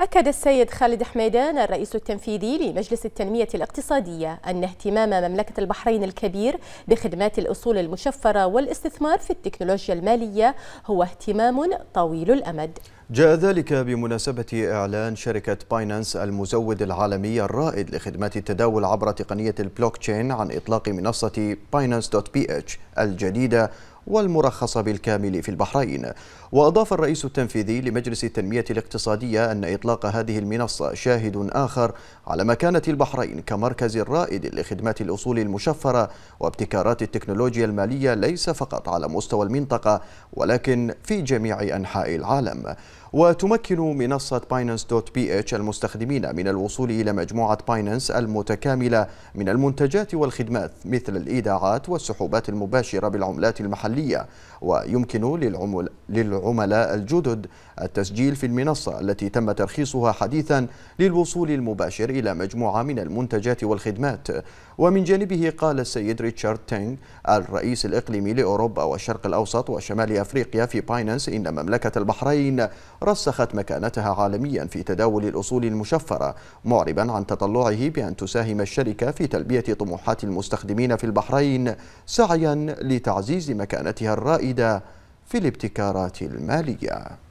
أكد السيد خالد حميدان الرئيس التنفيذي لمجلس التنمية الاقتصادية أن اهتمام مملكة البحرين الكبير بخدمات الأصول المشفرة والاستثمار في التكنولوجيا المالية هو اهتمام طويل الأمد جاء ذلك بمناسبة إعلان شركة باينانس المزود العالمي الرائد لخدمات التداول عبر تقنية البلوك تشين عن إطلاق منصة باينانس دوت بي اتش الجديدة والمرخصة بالكامل في البحرين وأضاف الرئيس التنفيذي لمجلس التنمية الاقتصادية أن إطلاق هذه المنصة شاهد آخر على مكانة البحرين كمركز رائد لخدمات الأصول المشفرة وابتكارات التكنولوجيا المالية ليس فقط على مستوى المنطقة ولكن في جميع أنحاء العالم وتمكن منصة بايننس دوت بي اتش المستخدمين من الوصول إلى مجموعة باينانس المتكاملة من المنتجات والخدمات مثل الإيداعات والسحوبات المباشرة بالعملات المحلية ويمكن للعمل للعملاء الجدد التسجيل في المنصة التي تم ترخيصها حديثا للوصول المباشر إلى مجموعة من المنتجات والخدمات ومن جانبه قال السيد ريتشارد تينغ الرئيس الإقليمي لأوروبا والشرق الأوسط وشمال أفريقيا في باينانس إن مملكة البحرين رسخت مكانتها عالميا في تداول الأصول المشفرة معربا عن تطلعه بأن تساهم الشركة في تلبية طموحات المستخدمين في البحرين سعيا لتعزيز مكانتها الرائدة في الابتكارات المالية